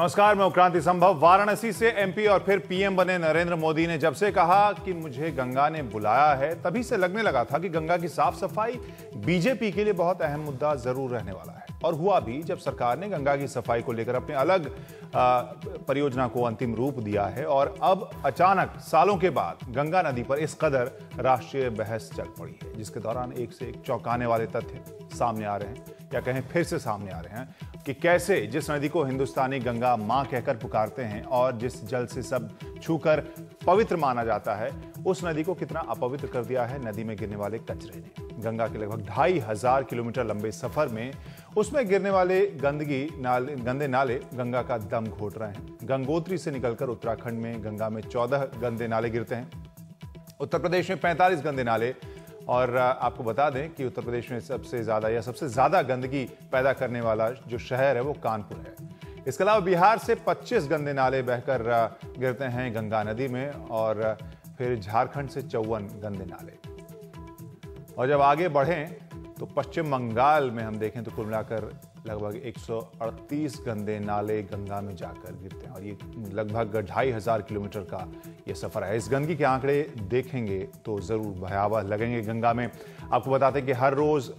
नमस्कार मैं उक्रांति संभव वाराणसी से एमपी और फिर पीएम बने नरेंद्र मोदी ने जब से कहा कि मुझे गंगा ने बुलाया है तभी से लगने लगा था कि गंगा की साफ सफाई बीजेपी के लिए बहुत अहम मुद्दा जरूर रहने वाला है और हुआ भी जब सरकार ने गंगा की सफाई को लेकर अपने अलग परियोजना को अंतिम रूप दिया है और अब अचानक सालों के बाद गंगा नदी पर इस कदर राष्ट्रीय बहस चल पड़ी है जिसके दौरान एक से एक चौंकाने वाले तथ्य सामने आ रहे हैं या कहें फिर से सामने आ रहे हैं कि कैसे जिस नदी को हिंदुस्तानी गंगा मां कहकर पुकारते हैं और जिस जल से सब छूकर पवित्र माना जाता है उस नदी को कितना अपवित्र कर दिया है नदी में गिरने वाले कचरे ने गंगा के लगभग ढाई हजार किलोमीटर लंबे सफर में उसमें गिरने वाले गंदगी नाले गंदे नाले गंगा का दम घोट रहे हैं गंगोत्री से निकलकर उत्तराखंड में गंगा में चौदह गंदे नाले गिरते हैं उत्तर प्रदेश में पैंतालीस गंदे नाले और आपको बता दें कि उत्तर प्रदेश में सबसे ज्यादा या सबसे ज्यादा गंदगी पैदा करने वाला जो शहर है वो कानपुर है इसके अलावा बिहार से 25 गंदे नाले बहकर गिरते हैं गंगा नदी में और फिर झारखंड से चौवन गंदे नाले और जब आगे बढ़ें तो पश्चिम बंगाल में हम देखें तो कुल मिलाकर लगभग 138 गंदे नाले गंगा में जाकर गिरते हैं और ये लगभग ढाई हजार किलोमीटर का ये सफर है इस गंदगी के आंकड़े देखेंगे तो ज़रूर भयावह लगेंगे गंगा में आपको बताते हैं कि हर रोज़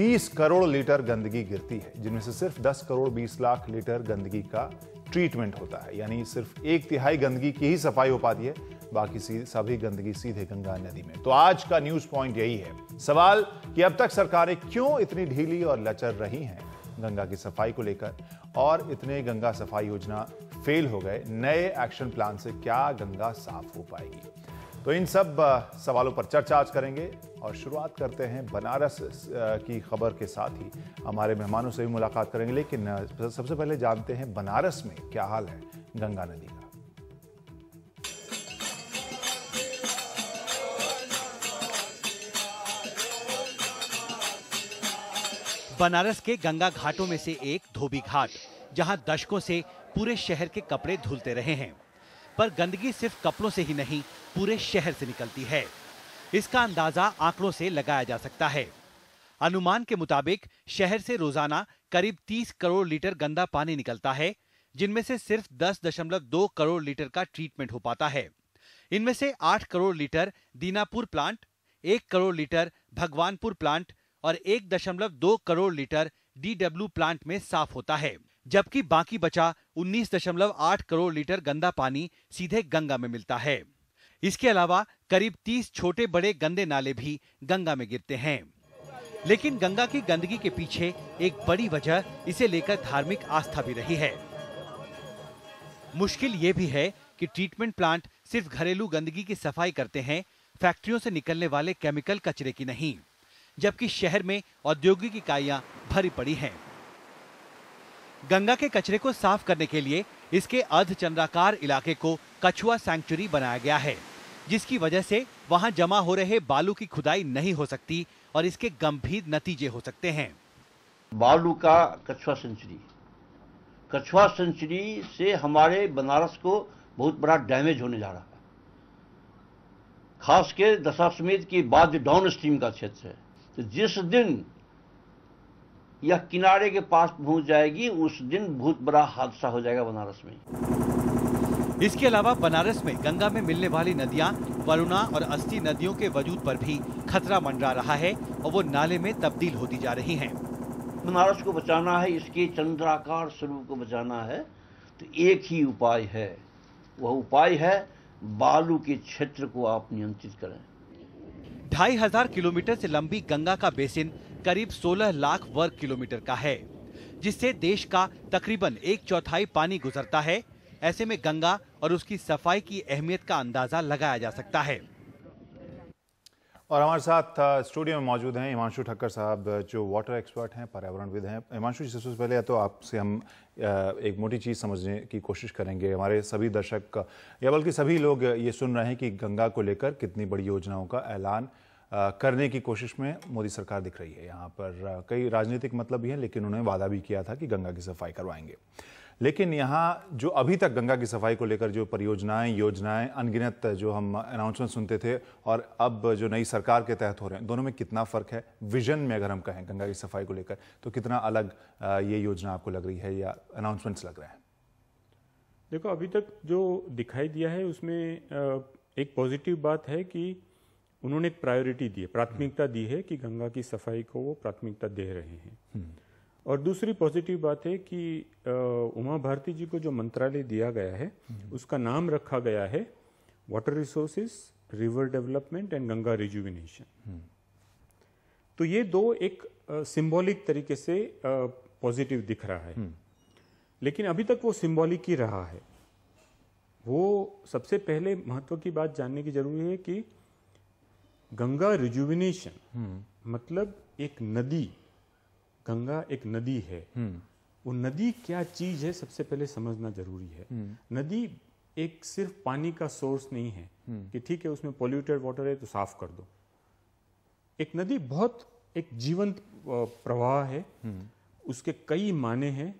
30 करोड़ लीटर गंदगी गिरती है जिनमें से सिर्फ 10 करोड़ 20 लाख लीटर गंदगी का ट्रीटमेंट होता है यानी सिर्फ एक तिहाई गंदगी की ही सफाई हो पाती है बाकी सभी गंदगी सीधे गंगा नदी में तो आज का न्यूज पॉइंट यही है सवाल कि अब तक सरकारें क्यों इतनी ढीली और लचर रही हैं गंगा की सफाई को लेकर और इतने गंगा सफाई योजना फेल हो गए नए एक्शन प्लान से क्या गंगा साफ हो पाएगी तो इन सब सवालों पर चर्चा आज करेंगे और शुरुआत करते हैं बनारस की खबर के साथ ही हमारे मेहमानों से भी मुलाकात करेंगे लेकिन सबसे पहले जानते हैं बनारस में क्या हाल है गंगा नदी का बनारस के गंगा घाटों में से एक धोबी घाट जहां दशकों से पूरे शहर के कपड़े धुलते रहे हैं पर गंदगी सिर्फ कपड़ों से ही नहीं पूरे शहर से निकलती है इसका अंदाजा आंकड़ों से लगाया जा सकता है अनुमान के मुताबिक शहर से रोजाना करीब 30 करोड़ लीटर गंदा पानी निकलता है जिनमें से सिर्फ 10.2 करोड़ लीटर का ट्रीटमेंट हो पाता है इनमें से 8 crore litre Dinapur plant 1 crore litre Bhagwanpur plant और एक दशमलव दो करोड़ लीटर डब्ल्यू प्लांट में साफ होता है जबकि बाकी बचा उन्नीस दशमलव आठ करोड़ लीटर गंदा पानी सीधे गंगा में मिलता है इसके अलावा करीब तीस छोटे बड़े गंदे नाले भी गंगा में गिरते हैं लेकिन गंगा की गंदगी के पीछे एक बड़ी वजह इसे लेकर धार्मिक आस्था भी रही है मुश्किल ये भी है कि ट्रीटमेंट प्लांट सिर्फ घरेलू गंदगी की सफाई करते हैं फैक्ट्रियों से निकलने वाले केमिकल कचरे की नहीं जबकि शहर में औद्योगिक इकाइयां भरी पड़ी हैं गंगा के कचरे को साफ करने के लिए इसके अर्धचंद्राकार इलाके को कछुआ सैंक्चुरी बनाया गया है जिसकी वजह से वहां जमा हो रहे बालू की खुदाई नहीं हो सकती और इसके गंभीर नतीजे हो सकते हैं बालू का कछुआ सेंचुरी कछुआ सेंचुरी से हमारे बनारस को बहुत बड़ा डैमेज होने जा रहा है खास के दशाश्वमेध की बाद डाउन स्ट्रीम का क्षेत्र है तो जिस दिन यह किनारे के पास पहुंच जाएगी उस दिन बहुत बड़ा हादसा हो जाएगा बनारस में इसके अलावा बनारस में गंगा में मिलने वाली नदियां वरुणा और अस्थि नदियों के वजूद पर भी खतरा मंडरा रहा है और वो नाले में तब्दील होती जा रही हैं। बनारस को बचाना है इसके चंद्राकार स्वरूप को बचाना है तो एक ही उपाय है वह उपाय है बालू के क्षेत्र को आप नियंत्रित करें ढाई हजार किलोमीटर से लंबी गंगा का बेसिन करीब 16 लाख वर्ग किलोमीटर का है जिससे देश का तकरीबन एक चौथाई पानी गुजरता है ऐसे में गंगा और उसकी सफाई की अहमियत का अंदाजा लगाया जा सकता है और हमारे साथ स्टूडियो में मौजूद हैं हिमांशु ठक्कर साहब जो वाटर एक्सपर्ट हैं पर्यावरणविद हैं हिमांशु जी सबसे पहले तो आपसे हम एक मोटी चीज़ समझने की कोशिश करेंगे हमारे सभी दर्शक या बल्कि सभी लोग ये सुन रहे हैं कि गंगा को लेकर कितनी बड़ी योजनाओं का ऐलान करने की कोशिश में मोदी सरकार दिख रही है यहाँ पर कई राजनीतिक मतलब भी हैं लेकिन उन्होंने वादा भी किया था कि गंगा की सफाई करवाएंगे लेकिन यहाँ जो अभी तक गंगा की सफाई को लेकर जो परियोजनाएं योजनाएं अनगिनत जो हम अनाउंसमेंट सुनते थे और अब जो नई सरकार के तहत हो रहे हैं दोनों में कितना फ़र्क है विजन में अगर हम कहें गंगा की सफाई को लेकर तो कितना अलग ये योजना आपको लग रही है या अनाउंसमेंट्स लग रहे हैं देखो अभी तक जो दिखाई दिया है उसमें एक पॉजिटिव बात है कि उन्होंने एक प्रायोरिटी दी है प्राथमिकता दी है कि गंगा की सफाई को वो प्राथमिकता दे रहे हैं हम्म। और दूसरी पॉजिटिव बात है कि उमा भारती जी को जो मंत्रालय दिया गया है हम्म। उसका नाम रखा गया है water resources river development and Ganga rejuvenation तो ये दो एक सिंबॉलिक तरीके से पॉजिटिव दिख रहा है हम्म। लेकिन अभी तक वो सिंबॉलिक ही रहा है वो सबसे पहले महत्व की बात जानने की जरूरी है कि गंगा रिजुविनेशन हम्म। मतलब एक नदी गंगा एक नदी है हम्म। वो नदी क्या चीज है सबसे पहले समझना जरूरी है हम्म। नदी एक सिर्फ पानी का सोर्स नहीं है हम्म। कि ठीक है उसमें पोल्यूटेड वाटर है तो साफ कर दो एक नदी बहुत एक जीवंत प्रवाह है उसके कई माने हैं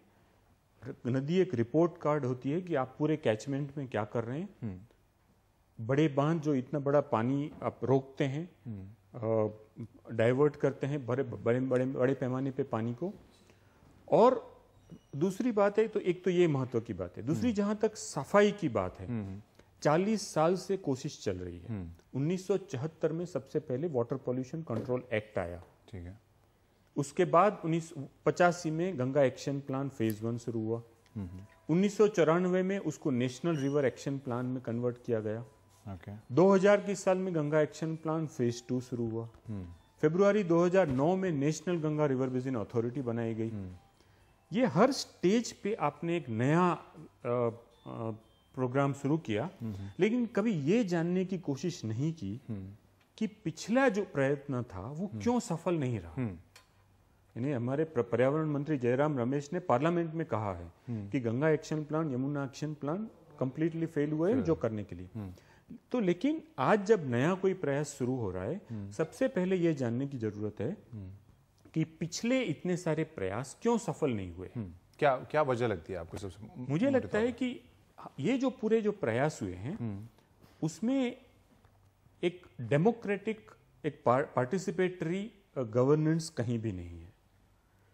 नदी एक रिपोर्ट कार्ड होती है कि आप पूरे कैचमेंट में क्या कर रहे हैं बड़े बांध जो इतना बड़ा पानी आप रोकते हैं डाइवर्ट करते हैं बड़े बड़े बड़े बड़े पैमाने पे पानी को और दूसरी बात है तो एक तो ये महत्व की बात है दूसरी हम्म। जहां तक सफाई की बात है 40 हम्म, हम्म। साल से कोशिश चल रही है चौहत्तर में सबसे पहले वाटर पॉल्यूशन कंट्रोल एक्ट आया ठीक है उसके बाद उन्नीस पचासी में Ganga action plan phase one शुरू हुआ उन्नीस में उसको नेशनल रिवर एक्शन प्लान में कन्वर्ट किया गया okay. 2000 साल में Ganga action plan phase two शुरू हुआ हम्म। फरवरी 2009 में national Ganga river basin authority बनाई गई hmm. ये हर स्टेज पे आपने एक नया आ, आ, प्रोग्राम शुरू किया hmm. लेकिन कभी ये जानने की कोशिश नहीं की hmm. कि पिछला जो प्रयत्न था वो hmm. क्यों सफल नहीं रहा यानी हमारे पर्यावरण मंत्री जयराम रमेश ने पार्लियामेंट में कहा है कि Ganga action plan Yamuna action plan completely fail हुए जो करने के लिए तो लेकिन आज जब नया कोई प्रयास शुरू हो रहा है हम्म। सबसे पहले यह जानने की जरूरत है हम्म। कि पिछले इतने सारे प्रयास क्यों सफल नहीं हुए हम्म। क्या क्या वजह लगती है आपको सबसे मुझे लगता है कि ये जो पूरे जो प्रयास हुए हैं उसमें एक डेमोक्रेटिक एक पार्टिसिपेटरी गवर्नेंस कहीं भी नहीं है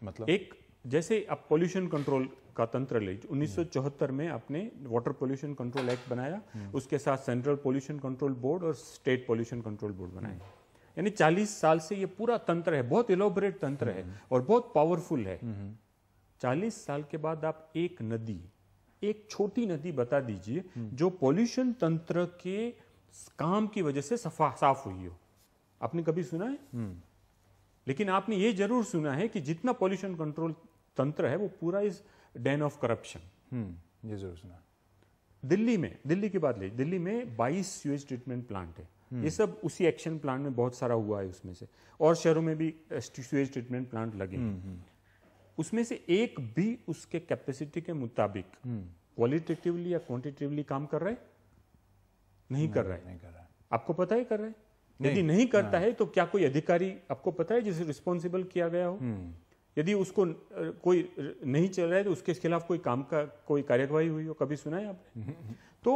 मतलब एक जैसे आप पोल्यूशन कंट्रोल का तंत्र लेज 1974 में आपने वाटर पोल्यूशन कंट्रोल एक्ट बनाया उसके साथ सेंट्रल पोल्यूशन कंट्रोल बोर्ड और स्टेट पोल्यूशन कंट्रोल बोर्ड बनाए यानी चालीस साल से ये पूरा तंत्र है बहुत इलोबरेट तंत्र है और बहुत पावरफुल है चालीस साल के बाद आप एक नदी एक छोटी नदी बता दीजिए जो पॉल्यूशन तंत्र के काम की वजह से सफा साफ हुई हो आपने कभी सुना है लेकिन आपने ये जरूर सुना है कि जितना पॉल्यूशन कंट्रोल तंत्र है वो पूरा इज डेन ऑफ करप्शन ये जरूर सुना दिल्ली में दिल्ली की बात ले दिल्ली में 22 सीवेज ट्रीटमेंट प्लांट है हम्म। ये सब उसी एक्शन प्लान में बहुत सारा हुआ है उसमें से और शहरों में भी सीवेज ट्रीटमेंट प्लांट लगे हम्म, हम्म। उसमें से एक भी उसके कैपेसिटी के मुताबिक क्वालिटेटिवली या क्वांटिटेटिवली काम कर रहे नहीं, कर रहा है नहीं कर रहा है आपको पता है कर रहे यदि नहीं करता है तो क्या कोई अधिकारी आपको पता है जिसे रिस्पॉन्सिबल किया गया हो यदि उसको कोई नहीं चल रहा है तो उसके खिलाफ कोई काम का कोई कार्यवाही हुई हो कभी सुना है आपने तो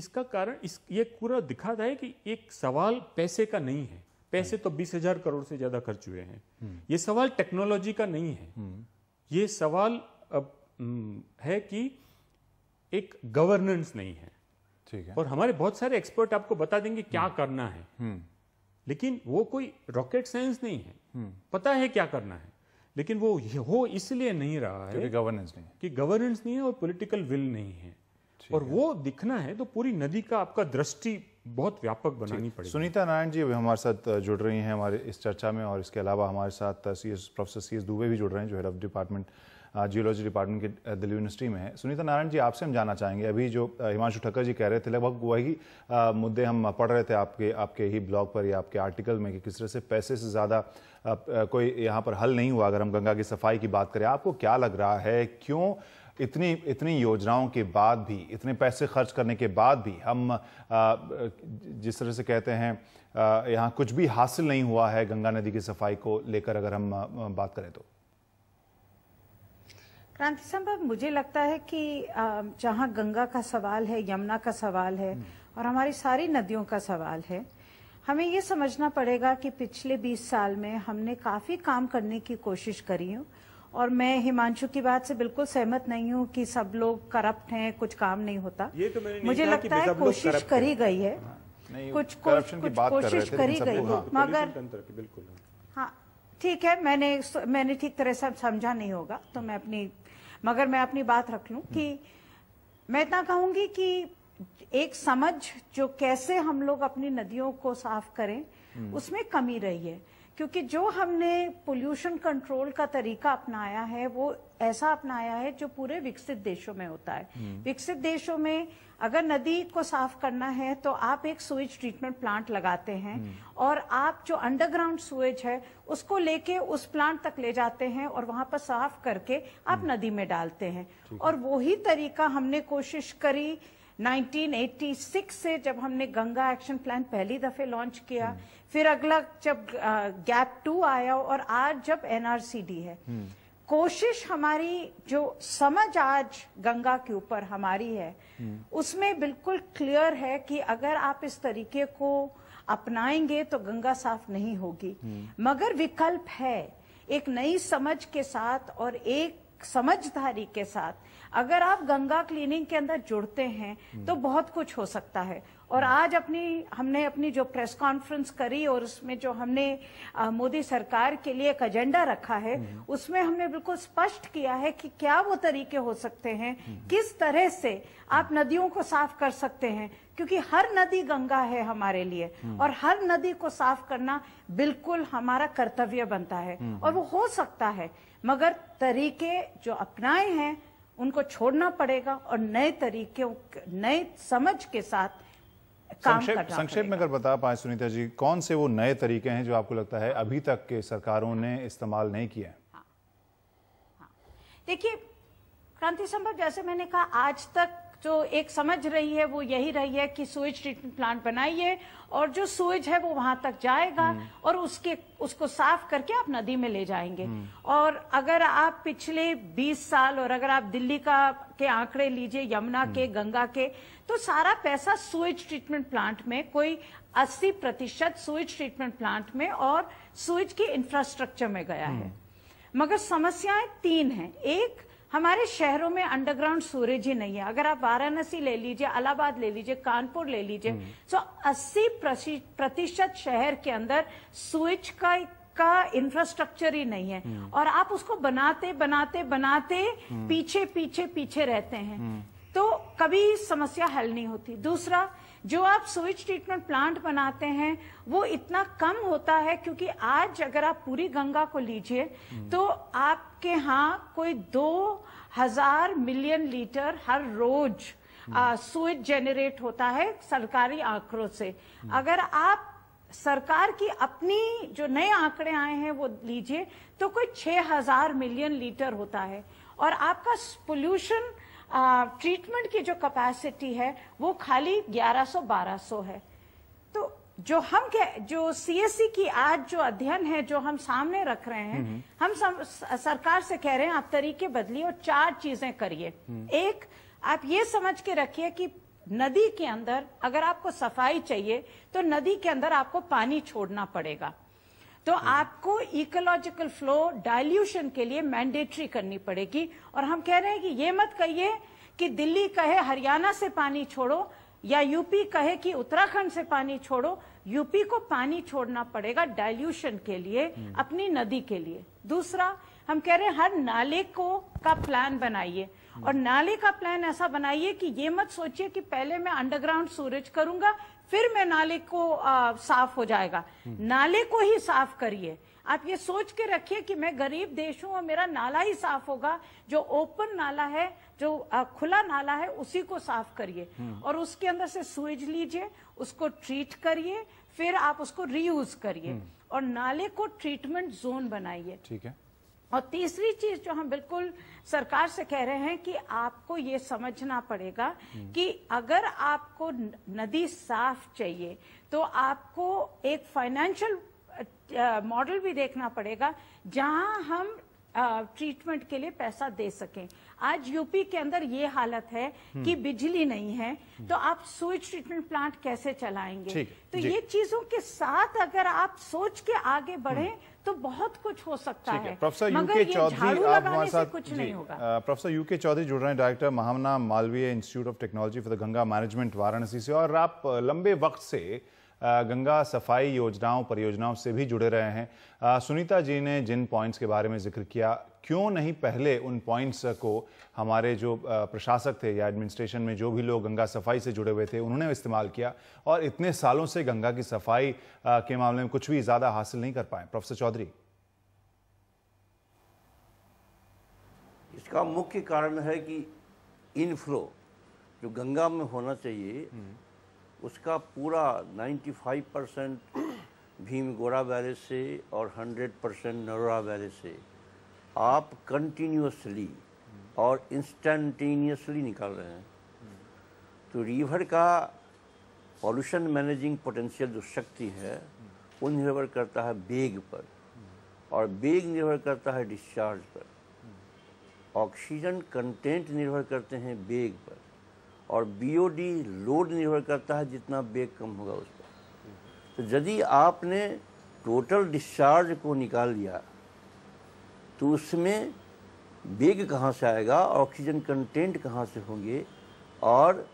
इसका कारण इस ये पूरा दिखाता है कि एक सवाल पैसे का नहीं है पैसे तो बीस हजार करोड़ से ज्यादा खर्च हुए हैं ये सवाल टेक्नोलॉजी का नहीं है ये सवाल अब है कि एक गवर्नेंस नहीं है ठीक है और हमारे बहुत सारे एक्सपर्ट आपको बता देंगे क्या करना है हम्म। लेकिन वो कोई रॉकेट साइंस नहीं है हम्म। पता है क्या करना है लेकिन वो हो इसलिए नहीं रहा है गवर्नेंस नहीं कि गवर्नेंस नहीं है और पॉलिटिकल विल नहीं है और वो दिखना है तो पूरी नदी का आपका दृष्टि बहुत व्यापक बनानी पड़ेगी सुनीता नारायण जी अभी हमारे साथ जुड़ रही हैं हमारे इस चर्चा में और इसके अलावा हमारे साथ C S professor C S Dubey भी जुड़ रहे हैं जो head of department geology department के दिल्ली यूनिवर्सिटी में है सुनीता नारायण जी आपसे हम जानना चाहेंगे अभी जो हिमांशु ठक्कर जी कह रहे थे लगभग वही मुद्दे हम पढ़ रहे थे आपके आपके ही ब्लॉग पर या आपके आर्टिकल में कि किस तरह से पैसे से ज़्यादा कोई यहाँ पर हल नहीं हुआ अगर हम गंगा की सफाई की बात करें आपको क्या लग रहा है क्यों इतनी इतनी योजनाओं के बाद भी इतने पैसे खर्च करने के बाद भी हम जिस तरह से कहते हैं यहाँ कुछ भी हासिल नहीं हुआ है गंगा नदी की सफाई को लेकर अगर हम बात करें तो क्रांति संभव मुझे लगता है कि जहाँ गंगा का सवाल है यमुना का सवाल है हम्म। और हमारी सारी नदियों का सवाल है हमें ये समझना पड़ेगा कि पिछले 20 साल में हमने काफ़ी काम करने की कोशिश करी हूँ और मैं हिमांशु की बात से बिल्कुल सहमत नहीं हूँ कि सब लोग करप्ट हैं कुछ काम नहीं होता ये तो मैंने मुझे लगता है कोशिश करी गई है हाँ, कुछ कुछ कोशिश करी गई है हाँ, तो मगर बिल्कुल हाँ ठीक है मैंने मैंने ठीक तरह से समझा नहीं होगा तो मैं अपनी मगर मैं अपनी बात रख लूं कि मैं इतना कहूंगी कि एक समझ जो कैसे हम लोग अपनी नदियों को साफ करें हम्म। उसमें कमी रही है क्योंकि जो हमने पोल्यूशन कंट्रोल का तरीका अपनाया है वो ऐसा अपनाया है जो पूरे विकसित देशों में होता है हम्म। विकसित देशों में अगर नदी को साफ करना है तो आप एक सुएज ट्रीटमेंट प्लांट लगाते हैं हम्म। और आप जो अंडरग्राउंड सुएज है उसको लेके उस प्लांट तक ले जाते हैं और वहां पर साफ करके आप हम्म। नदी में डालते हैं और वही तरीका हमने कोशिश करी 1986 से जब हमने गंगा एक्शन प्लान पहली दफे लॉन्च किया हम्म। फिर अगला जब गैप टू आया और आज जब एनआरसीडी है हम्म। कोशिश हमारी जो समझ आज गंगा के ऊपर हमारी है हम्म। उसमें बिल्कुल क्लियर है कि अगर आप इस तरीके को अपनाएंगे तो गंगा साफ नहीं होगी मगर विकल्प है एक नई समझ के साथ और एक समझदारी के साथ अगर आप गंगा क्लीनिंग के अंदर जुड़ते हैं तो हम्म। बहुत कुछ हो सकता है और हम्म। आज अपनी हमने अपनी जो प्रेस कॉन्फ्रेंस करी और उसमें जो हमने मोदी सरकार के लिए एक एजेंडा रखा है हम्म। उसमें हमने बिल्कुल स्पष्ट किया है कि क्या वो तरीके हो सकते हैं किस तरह से आप नदियों को साफ कर सकते हैं क्योंकि हर नदी गंगा है हमारे लिए और हर नदी को साफ करना बिल्कुल हमारा कर्तव्य बनता है और वो हो सकता है मगर तरीके जो अपनाए हैं उनको छोड़ना पड़ेगा और नए तरीके नए समझ के साथ संक्षेप में अगर बता पाए सुनीता जी कौन से वो नए तरीके हैं जो आपको लगता है अभी तक के सरकारों ने इस्तेमाल नहीं किया है हाँ, हाँ। देखिए क्रांति संभव जैसे मैंने कहा आज तक जो तो एक समझ रही है वो यही रही है कि सुएज ट्रीटमेंट प्लांट बनाइए और जो सुएज है वो वहां तक जाएगा हम्म। और उसके उसको साफ करके आप नदी में ले जाएंगे हम्म। और अगर आप पिछले 20 साल और अगर आप दिल्ली का के आंकड़े लीजिए यमुना के हम्म। गंगा के तो सारा पैसा सुएज ट्रीटमेंट प्लांट में कोई 80 प्रतिशत सुएज ट्रीटमेंट प्लांट में और सुएज के इंफ्रास्ट्रक्चर में गया है मगर समस्याएं तीन है एक हमारे शहरों में अंडरग्राउंड सूरज ही नहीं है अगर आप वाराणसी ले लीजिए अलाहाबाद ले लीजिए कानपुर ले लीजिए सो हम्म। तो अस्सी प्रतिशत शहर के अंदर स्विच का का इंफ्रास्ट्रक्चर ही नहीं है हम्म। और आप उसको बनाते बनाते बनाते हम्म। पीछे पीछे पीछे रहते हैं तो कभी समस्या हल नहीं होती दूसरा जो आप सुइज ट्रीटमेंट प्लांट बनाते हैं वो इतना कम होता है क्योंकि आज अगर आप पूरी गंगा को लीजिए हम्म। तो आपके यहाँ कोई दो हजार मिलियन लीटर हर रोज सुइज हम्म। जनरेट होता है सरकारी आंकड़ों से हम्म। अगर आप सरकार की अपनी जो नए आंकड़े आए हैं वो लीजिए तो कोई छह हजार मिलियन लीटर होता है और आपका पोल्यूशन ट्रीटमेंट की जो कैपेसिटी है वो खाली 1100-1200 है तो जो हम के, जो सीएससी की आज जो अध्ययन है जो हम सामने रख रहे हैं हम सम, सरकार से कह रहे हैं आप तरीके बदलिए और चार चीजें करिए हम्म। एक आप ये समझ के रखिए कि नदी के अंदर अगर आपको सफाई चाहिए तो नदी के अंदर आपको पानी छोड़ना पड़ेगा तो आपको इकोलॉजिकल फ्लो डायल्यूशन के लिए मैंडेटरी करनी पड़ेगी और हम कह रहे हैं कि ये मत कहिए कि दिल्ली कहे हरियाणा से पानी छोड़ो या यूपी कहे कि उत्तराखंड से पानी छोड़ो यूपी को पानी छोड़ना पड़ेगा डायल्यूशन के लिए हम्म। अपनी नदी के लिए दूसरा हम कह रहे हैं हर नाले को का प्लान बनाइए हम्म। और नाले का प्लान ऐसा बनाइए कि ये मत सोचिए कि पहले मैं अंडरग्राउंड सूरज करूंगा फिर मैं नाले को आ, साफ हो जाएगा नाले को ही साफ करिए आप ये सोच के रखिए कि मैं गरीब देश हूँ और मेरा नाला ही साफ होगा जो ओपन नाला है जो आ, खुला नाला है उसी को साफ करिए हम्म। और उसके अंदर से सुइज लीजिए उसको ट्रीट करिए फिर आप उसको रीयूज करिए हम्म। और नाले को ट्रीटमेंट जोन बनाइए ठीक है और तीसरी चीज जो हम बिल्कुल सरकार से कह रहे हैं कि आपको ये समझना पड़ेगा हम्म। कि अगर आपको नदी साफ चाहिए तो आपको एक फाइनेंशियल मॉडल भी देखना पड़ेगा जहां हम ट्रीटमेंट के लिए पैसा दे सकें आज यूपी के अंदर ये हालत है कि हम्म। बिजली नहीं है हम्म। तो आप सुइज ट्रीटमेंट प्लांट कैसे चलाएंगे तो ये चीजों के साथ अगर आप सोच के आगे बढ़े हम्म। तो बहुत कुछ हो सकता है प्रोफेसर यूके चौधरी आप हमारे साथ कुछ नहीं होगा प्रोफेसर यूके चौधरी जुड़ रहे हैं director Mahamana Malviya institute of technology for the Ganga management Varanasi से और आप लंबे वक्त से गंगा सफाई योजनाओं परियोजनाओं से भी जुड़े रहे हैं सुनीता जी ने जिन पॉइंट्स के बारे में जिक्र किया क्यों नहीं पहले उन पॉइंट्स को हमारे जो प्रशासक थे या एडमिनिस्ट्रेशन में जो भी लोग गंगा सफाई से जुड़े हुए थे उन्होंने इस्तेमाल किया और इतने सालों से गंगा की सफाई के मामले में कुछ भी ज़्यादा हासिल नहीं कर पाए प्रोफेसर चौधरी इसका मुख्य कारण है कि इनफ्लो जो गंगा में होना चाहिए हम्म। उसका पूरा 95 परसेंट भीम गोरा वायरस से और 100 परसेंट नरोरा वायरस से आप कंटिन्यूसली और इंस्टेंटेनियसली निकाल रहे हैं तो रिवर का पॉल्यूशन मैनेजिंग पोटेंशियल जो शक्ति है वो निर्भर करता है बेग पर और बेग निर्भर करता है डिस्चार्ज पर ऑक्सीजन कंटेंट निर्भर करते हैं बेग पर और बीओडी लोड निर्भर करता है जितना बेग कम होगा उस पर तो यदि आपने टोटल डिस्चार्ज को निकाल लिया तो उसमें बेग कहाँ से आएगा ऑक्सीजन कंटेंट कहाँ से होंगे और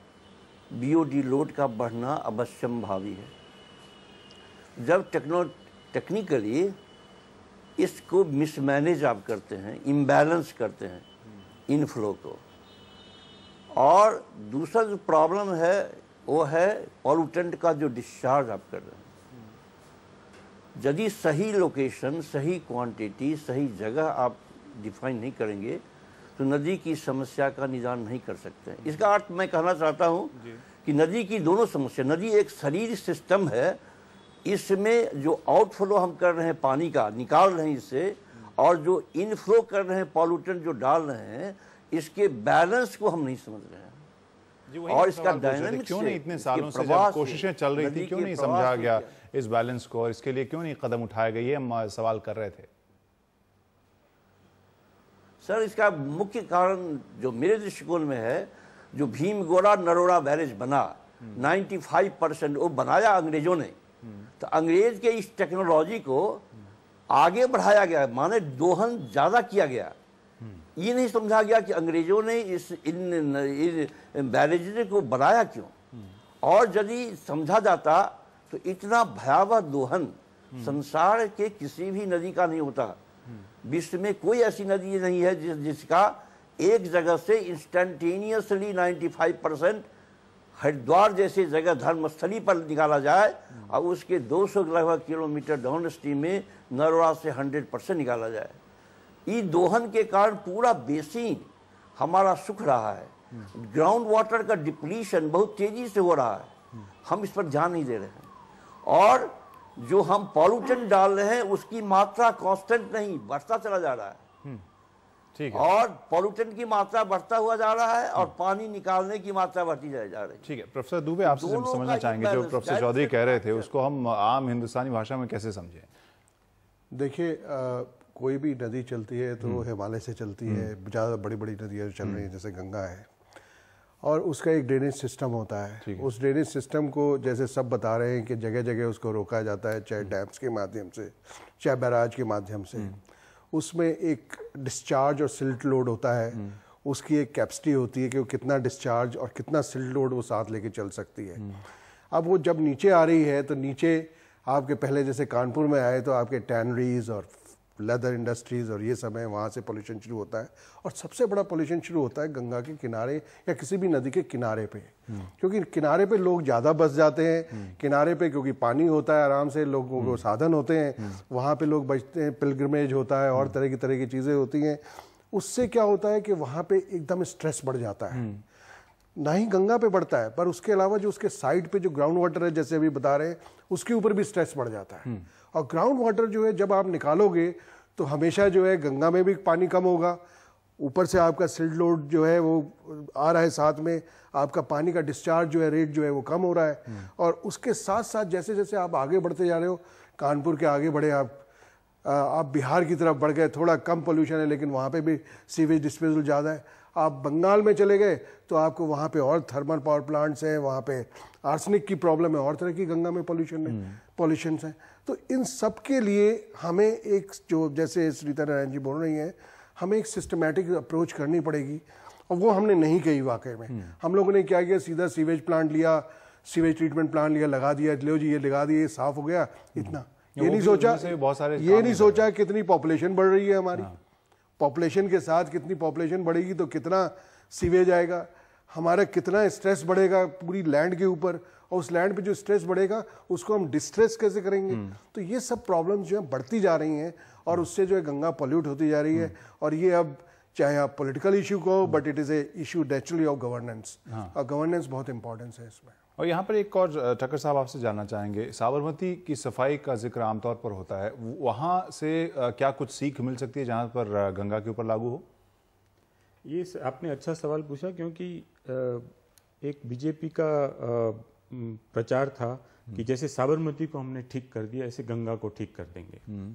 बीओडी लोड का बढ़ना अवश्यम भावी है जब टेक्नो टेक्निकली इसको मिसमैनेज आप करते हैं इम्बैलेंस करते हैं इनफ्लो को और दूसरा जो प्रॉब्लम है वो है पॉलूटेंट का जो डिस्चार्ज आप कर रहे हैं यदि सही लोकेशन सही क्वांटिटी सही जगह आप डिफाइन नहीं करेंगे तो नदी की समस्या का निदान नहीं कर सकते इसका अर्थ मैं कहना चाहता हूँ कि नदी की दोनों समस्या नदी एक शरीर सिस्टम है इसमें जो आउटफ्लो हम कर रहे हैं पानी का निकाल रहे हैं इससे और जो इनफ्लो कर रहे हैं पॉल्यूटेंट जो डाल रहे हैं इसके बैलेंस को हम नहीं समझ रहे हैं और इसका डायनामिक्स क्यों नहीं इतने सालों से जब कोशिशें चल रही थी क्यों नहीं समझा गया इस बैलेंस को और इसके लिए क्यों नहीं कदम उठाए गए ये हम सवाल कर रहे थे सर इसका मुख्य कारण जो मेरे दृष्टिकोण में है जो भीम गोरा नरोड़ा बैरेज बना 95 हम्म। परसेंट वो बनाया अंग्रेजों ने हम्म। तो अंग्रेज के इस टेक्नोलॉजी को हम्म। आगे बढ़ाया गया माने दोहन ज़्यादा किया गया ये नहीं समझा गया कि अंग्रेजों ने इस इन, इन को बनाया क्यों और यदि समझा जाता तो इतना भयावह दोहन संसार के किसी भी नदी का नहीं होता विश्व में कोई ऐसी नदी नहीं है जिस जिसका एक जगह से इंस्टेंटेनियसली 95 परसेंट हरिद्वार जैसे जगह धर्मस्थली पर निकाला जाए और उसके 200 लगभग किलोमीटर डाउन स्ट्रीम में नरोड़ा से 100 परसेंट निकाला जाए ई दोहन के कारण पूरा बेसिन हमारा सूख रहा है ग्राउंड वाटर का डिप्लीशन बहुत तेजी से हो रहा है हम इस पर ध्यान नहीं दे रहे हैं और जो हम पॉल्यूशन डाल रहे हैं उसकी मात्रा कांस्टेंट नहीं बढ़ता चला जा रहा है हम्म, ठीक है और पॉल्यूशन की मात्रा बढ़ता हुआ जा रहा है और पानी निकालने की मात्रा बढ़ती जा रही है ठीक है प्रोफेसर दुबे आपसे समझना चाहेंगे जो प्रोफेसर चौधरी कह रहे थे उसको हम आम हिंदुस्तानी भाषा में कैसे समझें देखिए कोई भी नदी चलती है तो हम्म। हिमालय से चलती हम्म। है ज़्यादा बड़ी बड़ी नदियाँ जो चल रही हैं हम्म। जैसे गंगा है और उसका एक ड्रेनेज सिस्टम होता है उस ड्रेनेज सिस्टम को जैसे सब बता रहे हैं कि जगह जगह उसको रोका जाता है चाहे डैम्स के माध्यम से चाहे बैराज के माध्यम से उसमें एक डिस्चार्ज और सिल्ट लोड होता है उसकी एक कैपेसिटी होती है कि वो कितना डिस्चार्ज और कितना सिल्ट लोड वो साथ लेके चल सकती है अब वो जब नीचे आ रही है तो नीचे आपके पहले जैसे कानपुर में आए तो आपके टैनरीज और लेदर इंडस्ट्रीज़ और ये सब है वहाँ से पोल्यूशन शुरू होता है और सबसे बड़ा पोल्यूशन शुरू होता है गंगा के किनारे या किसी भी नदी के किनारे पे हम्म। क्योंकि किनारे पे लोग ज़्यादा बस जाते हैं हम्म। किनारे पे क्योंकि पानी होता है आराम से लोगों को हम्म। साधन होते हैं वहाँ पे लोग बचते हैं पिलग्रमेज होता है और तरह की तरह की चीज़ें होती हैं उससे क्या होता है कि वहाँ पे एकदम स्ट्रेस बढ़ जाता है ना ही गंगा पे बढ़ता है पर उसके अलावा जो उसके साइड पे जो ग्राउंड वाटर है जैसे अभी बता रहे हैं उसके ऊपर भी स्ट्रेस बढ़ जाता है और ग्राउंड वाटर जो है जब आप निकालोगे तो हमेशा जो है गंगा में भी पानी कम होगा ऊपर से आपका सिल्ड लोड जो है वो आ रहा है साथ में आपका पानी का डिस्चार्ज जो है रेट जो है वो कम हो रहा है हम्म। और उसके साथ साथ जैसे जैसे आप आगे बढ़ते जा रहे हो कानपुर के आगे बढ़े आप आप बिहार की तरफ बढ़ गए थोड़ा कम पोल्यूशन है लेकिन वहाँ पे भी सीवेज डिस्पोजल ज़्यादा है आप बंगाल में चले गए तो आपको वहाँ पे और थर्मल पावर प्लांट्स हैं वहाँ पे आर्सनिक की प्रॉब्लम है और तरह की गंगा में पोल्यूशन है पॉल्यूशन हम्म। हैं तो इन सब के लिए हमें एक जो जैसे श्रीता नारायण जी बोल रही हैं हमें एक सिस्टमेटिक अप्रोच करनी पड़ेगी और वो हमने नहीं कही वाकई में हम्म। हम लोगों ने क्या किया सीधा सीवेज प्लांट लिया सीवेज ट्रीटमेंट प्लांट लिया लगा दिया लो जी ये लगा दिए ये साफ हो गया इतना हम्म। ये नहीं सोचा बहुत सारे ये नहीं सोचा कितनी पॉपुलेशन बढ़ रही है हमारी पॉपुलेशन हाँ। के साथ कितनी पॉपुलेशन बढ़ेगी तो कितना सीवेज आएगा हमारा कितना स्ट्रेस बढ़ेगा पूरी लैंड के ऊपर और उस लैंड पे जो स्ट्रेस बढ़ेगा उसको हम डिस्ट्रेस कैसे करेंगे हम्म। तो ये सब प्रॉब्लम जो है बढ़ती जा रही हैं और उससे जो है गंगा पॉल्यूट होती जा रही है हम्म। और ये अब चाहे आप पॉलिटिकल इशू को but it is a issue naturally of governance और गवर्नेंस बहुत इंपॉर्टेंस है इसमें और यहाँ पर एक और ठक्कर साहब आपसे जानना चाहेंगे साबरमती की सफाई का जिक्र आमतौर पर होता है वहाँ से क्या कुछ सीख मिल सकती है जहाँ पर गंगा के ऊपर लागू हो ये आपने अच्छा सवाल पूछा क्योंकि एक बीजेपी का प्रचार था कि हम्म। जैसे साबरमती को हमने ठीक कर दिया ऐसे गंगा को ठीक कर देंगे हम्म।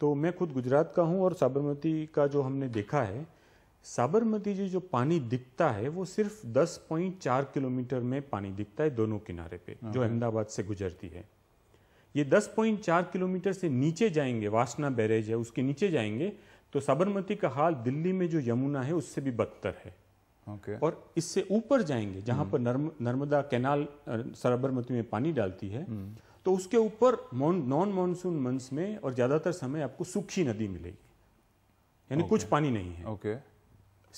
तो मैं खुद गुजरात का हूँ और साबरमती का जो हमने देखा है साबरमती जी जो पानी दिखता है वो सिर्फ 10.4 किलोमीटर में पानी दिखता है दोनों किनारे पे जो अहमदाबाद से गुजरती है ये 10.4 किलोमीटर से नीचे जाएंगे वासना बैरेज है उसके नीचे जाएंगे तो साबरमती का हाल दिल्ली में जो यमुना है उससे भी बदतर है okay. और इससे ऊपर जाएंगे जहां हम्म। पर नर्म, नर्मदा कैनाल साबरमती में पानी डालती है हम्म। तो उसके ऊपर नॉन मानसून मंथ में और ज़्यादातर समय आपको सूखी नदी मिलेगी यानी okay. कुछ पानी नहीं है ओके okay.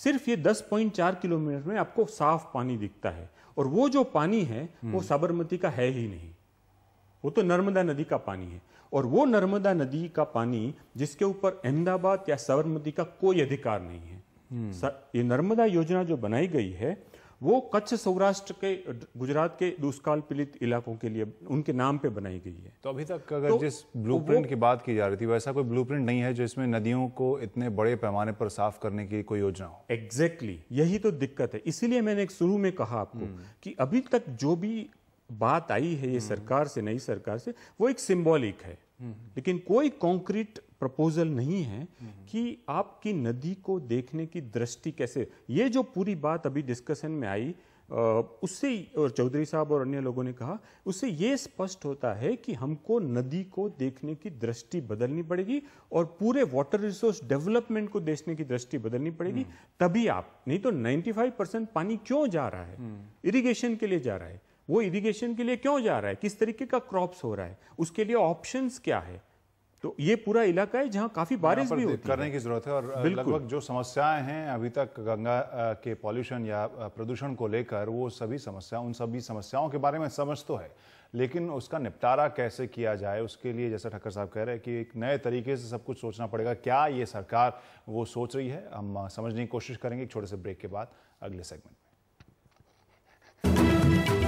सिर्फ ये 10.4 किलोमीटर में आपको साफ पानी दिखता है और वो जो पानी है वो हम्म। साबरमती का है ही नहीं वो तो नर्मदा नदी का पानी है और वो नर्मदा नदी का पानी जिसके ऊपर अहमदाबाद या साबरमती का कोई अधिकार नहीं है हम्म। ये नर्मदा योजना जो बनाई गई है वो कच्छ सौराष्ट्र के गुजरात के दुष्काल पीड़ित इलाकों के लिए उनके नाम पे बनाई गई है तो अभी तक अगर तो, जिस ब्लूप्रिंट तो की बात की जा रही थी वैसा कोई ब्लूप्रिंट नहीं है जो इसमें नदियों को इतने बड़े पैमाने पर साफ करने की कोई योजना हो एग्जैक्टली exactly, यही तो दिक्कत है इसीलिए मैंने एक शुरू में कहा आपको हम्म। कि अभी तक जो भी बात आई है ये हम्म। सरकार से नई सरकार से वो एक सिंबॉलिक है हम्म। लेकिन कोई कॉन्क्रीट प्रपोजल नहीं है हम्म। कि आपकी नदी को देखने की दृष्टि कैसे ये जो पूरी बात अभी डिस्कशन में आई उससे और चौधरी साहब और अन्य लोगों ने कहा उससे ये स्पष्ट होता है कि हमको नदी को देखने की दृष्टि बदलनी पड़ेगी और पूरे वाटर रिसोर्स डेवलपमेंट को देखने की दृष्टि बदलनी पड़ेगी तभी आप नहीं तो 95 परसेंट पानी क्यों जा रहा है इरिगेशन के लिए जा रहा है वो इरिगेशन के लिए क्यों जा रहा है किस तरीके का क्रॉप्स हो रहा है उसके लिए ऑप्शंस क्या है तो ये पूरा इलाका है जहाँ काफी बारिश भी होती करने है। की जरूरत है और लगभग जो समस्याएं हैं अभी तक गंगा के पॉल्यूशन या प्रदूषण को लेकर वो सभी समस्या उन सभी समस्याओं के बारे में समझ तो है लेकिन उसका निपटारा कैसे किया जाए उसके लिए जैसा ठक्कर साहब कह रहे हैं कि एक नए तरीके से सब कुछ सोचना पड़ेगा क्या ये सरकार वो सोच रही है हम समझने की कोशिश करेंगे एक छोटे से ब्रेक के बाद अगले सेगमेंट में